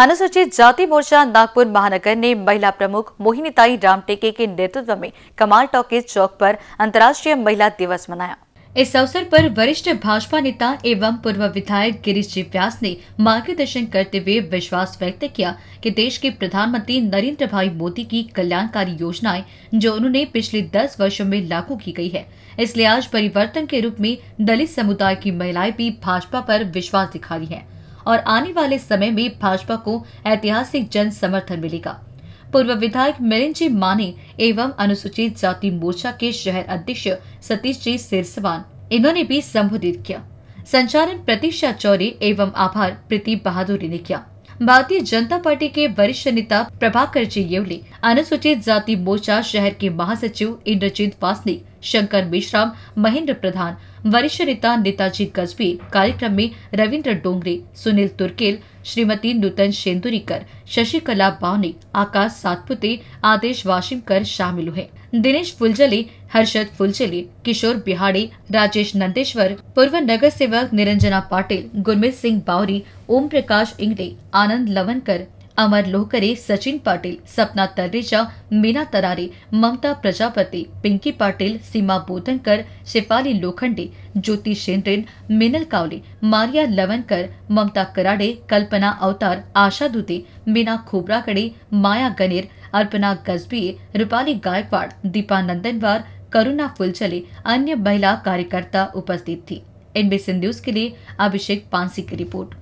अनुसूचित जाति मोर्चा नागपुर महानगर ने महिला प्रमुख मोहिनीताई रामटेके के नेतृत्व में कमाल टॉकीज चौक पर अंतर्राष्ट्रीय महिला दिवस मनाया इस अवसर पर वरिष्ठ भाजपा नेता एवं पूर्व विधायक गिरीश जी व्यास ने मार्गदर्शन करते हुए विश्वास व्यक्त किया कि देश के प्रधानमंत्री नरेंद्र भाई मोदी की कल्याणकारी योजनाएं जो उन्होंने पिछले दस वर्षों में लागू की गई है इसलिए आज परिवर्तन के रूप में दलित समुदाय की महिलाएं भी भाजपा पर विश्वास दिखा रही है और आने वाले समय में भाजपा को ऐतिहासिक जन समर्थन मिलेगा पूर्व विधायक मिलिन जी माने एवं अनुसूचित जाति मोर्चा के शहर अध्यक्ष सतीश जी सिरसवान इन्होंने भी संबोधित किया संचालन प्रतीक्षा चौरी एवं आभार प्रीति बहादुरी ने किया भारतीय जनता पार्टी के वरिष्ठ नेता प्रभाकर जी येवली अनुसूचित जाति मोर्चा शहर के महासचिव इंद्रजीत वासनिक शंकर मिश्रा महेंद्र प्रधान वरिष्ठ नेता नेताजी गजबी कार्यक्रम में रविंद्र डोंगरे सुनील तुर्केल श्रीमती नूतन शेंदुरीकर शशिकला बावने आकाश सातपुते आदेश वाशिमकर शामिल हुए दिनेश फुलजले हर्षद फुलजले किशोर बिहाड़ी राजेश नंदेश्वर पूर्व नगर सेवक निरंजना पाटिल गुरमित सिंह बावरी ओम प्रकाश इंगड़े आनंद लवनकर अमर लोहकरे सचिन पाटिल सपना तलरेजा मीना तरारे ममता प्रजापति पिंकी पाटिल सीमा बोधनकर शिफाली लोखंडे ज्योति शेन्द्रेन मिनल कावले मारिया लवनकर ममता कराडे कल्पना अवतार आशा दुते मीना खोबराकडे माया गनेर अर्पना गजबीए रूपाली गायकवाड़ दीपा नंदनवार करुणा फुलचले अन्य महिला कार्यकर्ता उपस्थित थी एनबीसी न्यूज के लिए अभिषेक पांसी की रिपोर्ट